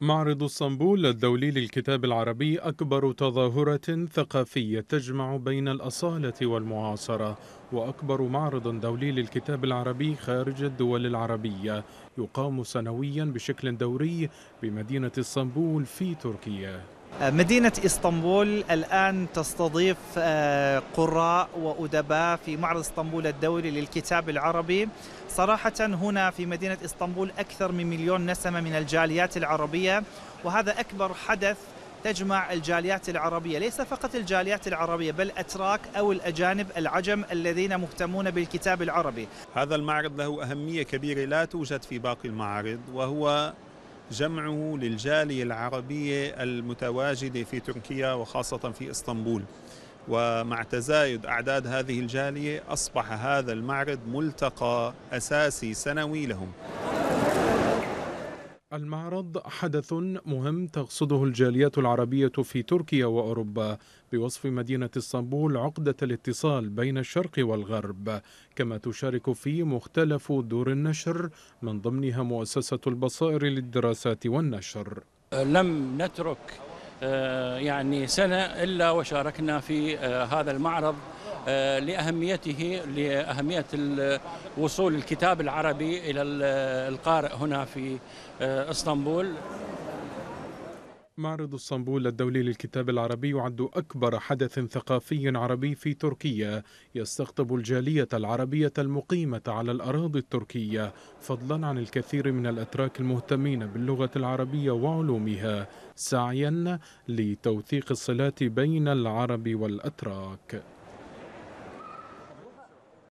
معرض اسطنبول الدولي للكتاب العربي أكبر تظاهرة ثقافية تجمع بين الأصالة والمعاصرة وأكبر معرض دولي للكتاب العربي خارج الدول العربية يقام سنويا بشكل دوري بمدينة اسطنبول في تركيا مدينة اسطنبول الآن تستضيف آه، قراء وأدباء في معرض اسطنبول الدولي للكتاب العربي صراحة هنا في مدينة اسطنبول أكثر من مليون نسمة من الجاليات العربية وهذا أكبر حدث تجمع الجاليات العربية ليس فقط الجاليات العربية بل أتراك أو الأجانب العجم الذين مهتمون بالكتاب العربي هذا المعرض له أهمية كبيرة لا توجد في باقي المعارض وهو جمعه للجالية العربية المتواجدة في تركيا وخاصة في اسطنبول ومع تزايد أعداد هذه الجالية أصبح هذا المعرض ملتقى أساسي سنوي لهم المعرض حدث مهم تقصده الجاليات العربية في تركيا وأوروبا بوصف مدينة اسطنبول عقدة الاتصال بين الشرق والغرب كما تشارك فيه مختلف دور النشر من ضمنها مؤسسة البصائر للدراسات والنشر لم نترك آه، يعني سنة إلا وشاركنا في آه، هذا المعرض آه، لأهميته لأهمية وصول الكتاب العربي إلى القارئ هنا في آه، اسطنبول معرض اسطنبول الدولي للكتاب العربي يعد أكبر حدث ثقافي عربي في تركيا يستقطب الجالية العربية المقيمة على الأراضي التركية فضلا عن الكثير من الأتراك المهتمين باللغة العربية وعلومها سعيا لتوثيق الصلات بين العرب والأتراك